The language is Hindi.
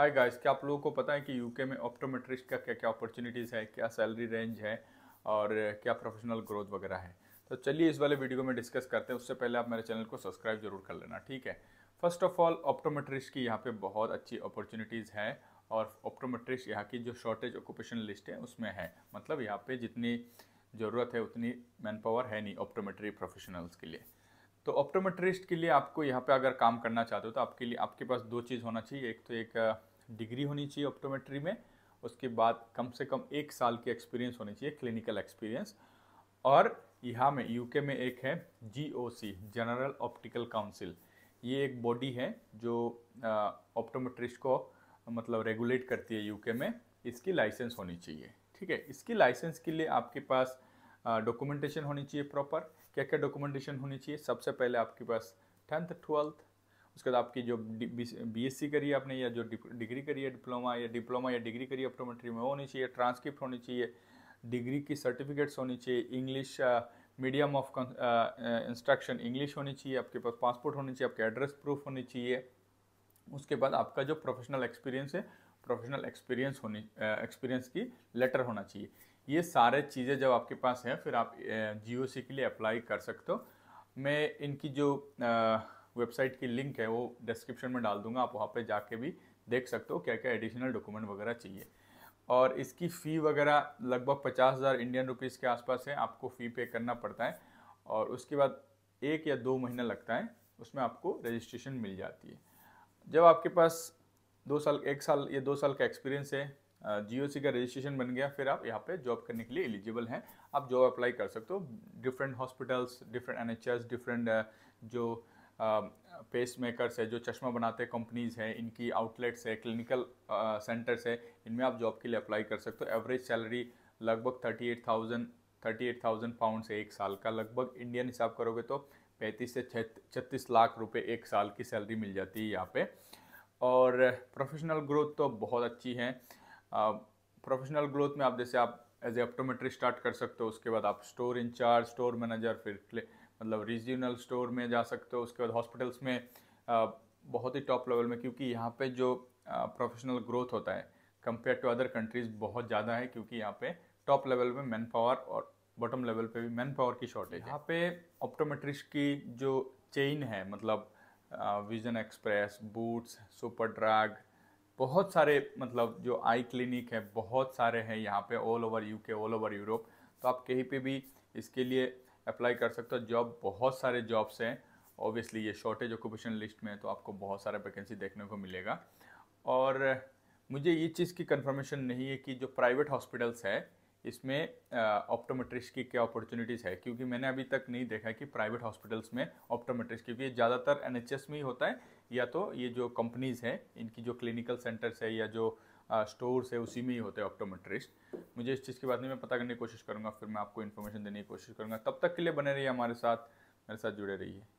हाय गाइस क्या आप लोगों को पता है कि यूके में ऑप्टोमेट्रिस्ट का क्या क्या अपॉर्चुनिटीज़ है क्या सैलरी रेंज है और क्या प्रोफेशनल ग्रोथ वगैरह है तो चलिए इस वाले वीडियो में डिस्कस करते हैं उससे पहले आप मेरे चैनल को सब्सक्राइब जरूर कर लेना ठीक है फर्स्ट ऑफ ऑल ऑप्टोमेट्रिस्ट की यहाँ पर बहुत अच्छी अपॉर्चुनिटीज़ है और ऑप्टोमेट्रिस्ट यहाँ की जो शॉर्टेज ऑक्यूपेशन लिस्ट है उसमें है मतलब यहाँ पर जितनी ज़रूरत है उतनी मैन पावर है नहीं ऑप्टोमेट्री प्रोफेशनल्स के लिए तो ऑप्टोमेट्रिस्ट के लिए आपको यहाँ पे अगर काम करना चाहते हो तो आपके लिए आपके पास दो चीज़ होना चाहिए एक तो एक डिग्री होनी चाहिए ऑप्टोमेट्री में उसके बाद कम से कम एक साल की एक्सपीरियंस होनी चाहिए क्लिनिकल एक्सपीरियंस और यहाँ में यूके में एक है जीओसी जनरल ऑप्टिकल काउंसिल ये एक बॉडी है जो ऑप्टोमेट्रिस्ट को मतलब रेगुलेट करती है यूके में इसकी लाइसेंस होनी चाहिए ठीक है इसकी लाइसेंस के लिए आपके पास डॉक्यूमेंटेशन होनी चाहिए प्रॉपर क्या क्या डॉक्यूमेंटेशन होनी चाहिए सबसे पहले आपके पास टेंथ ट्वेल्थ उसके बाद आपकी जो बी एस सी करी आपने या जो डिग्री करी है डिप्लोमा या डिप्लोमा या डिग्री करी ऑप्टोमेट्री में होनी चाहिए ट्रांसक्रिप्ट होनी चाहिए डिग्री की सर्टिफिकेट्स होनी चाहिए English medium of instruction English होनी चाहिए आपके पास पासपोर्ट होनी चाहिए आपके एड्रेस प्रूफ होनी चाहिए उसके बाद आपका जो प्रोफेशनल एक्सपीरियंस है प्रोफेशनल एक्सपीरियंस होनी एक्सपीरियंस uh, की लेटर होना चाहिए ये सारे चीज़ें जब आपके पास हैं फिर आप जी uh, के लिए अप्लाई कर सकते हो मैं इनकी जो uh, वेबसाइट की लिंक है वो डिस्क्रिप्शन में डाल दूंगा आप वहाँ पर जाके भी देख सकते हो क्या क्या एडिशनल डॉक्यूमेंट वगैरह चाहिए और इसकी फ़ी वगैरह लगभग पचास हज़ार इंडियन रुपीज़ के आसपास है आपको फ़ी पे करना पड़ता है और उसके बाद एक या दो महीना लगता है उसमें आपको रजिस्ट्रेशन मिल जाती है जब आपके पास दो साल एक साल या दो साल का एक्सपीरियंस है जी सी का रजिस्ट्रेशन बन गया फिर आप यहाँ पे जॉब करने के लिए एलिजिबल हैं आप जॉब अप्लाई कर सकते हो different hospitals different an different जो पेस मेकर्स है जो चश्मा बनाते कंपनीज़ हैं इनकी आउटलेट्स है क्लिनिकल सेंटर्स है इनमें आप जॉब के लिए अप्लाई कर सकते हो एवरेज सैलरी लगभग thirty eight thousand thirty eight thousand pound है एक साल का लगभग इंडियन हिसाब करोगे तो पैंतीस से छत्तीस लाख रुपए एक साल की सैलरी मिल जाती है यहाँ पे और प्रोफेशनल ग्रोथ तो बहुत अच्छी है प्रोफेशनल uh, ग्रोथ में आप जैसे आप एज ए ऑप्टोमेट्री स्टार्ट कर सकते हो उसके बाद आप स्टोर इंचार्ज स्टोर मैनेजर फिर मतलब रीजनल स्टोर में जा सकते हो उसके बाद हॉस्पिटल्स में बहुत ही टॉप लेवल में क्योंकि यहाँ पे जो प्रोफेशनल ग्रोथ होता है कंपेयर टू अदर कंट्रीज़ बहुत ज़्यादा है क्योंकि यहाँ पे टॉप लेवल में मैन पावर और बॉटम लेवल पे भी मैन पावर की शॉर्टेज यहाँ पे ऑप्टोमेट्रिस्ट की जो चेन है मतलब Vision Express Boots Superdrug बहुत सारे मतलब जो आई क्लिनिक है बहुत सारे हैं यहाँ पे all over UK all over Europe तो आप कहीं पे भी इसके लिए अप्लाई कर सकते हो जॉब बहुत सारे जॉब्स हैं ऑब्वियसली ये शॉर्टेज ऑक्यूपेशन लिस्ट में है तो आपको बहुत सारा वैकेंसी देखने को मिलेगा और मुझे ये चीज़ की कंफर्मेशन नहीं है कि जो प्राइवेट हॉस्पिटल्स है इसमें ऑप्टोमेट्रिस्ट की क्या अपॉर्चुनिटीज़ है क्योंकि मैंने अभी तक नहीं देखा कि प्राइवेट हॉस्पिटल्स में ऑप्टोमेट्रिस्ट क्योंकि ज़्यादातर एन में ही होता है या तो ये जो कंपनीज़ हैं इनकी जो क्लिनिकल सेंटर्स है या जो स्टोर्स है उसी में ही होते हैं ऑप्टोमेट्रिस्ट मुझे इस चीज़ के बाद में पता करने की कोशिश करूँगा फिर मैं आपको इन्फॉर्मेशन देने की कोशिश करूँगा तब तक के लिए बने रहिए हमारे साथ मेरे साथ जुड़े रहिए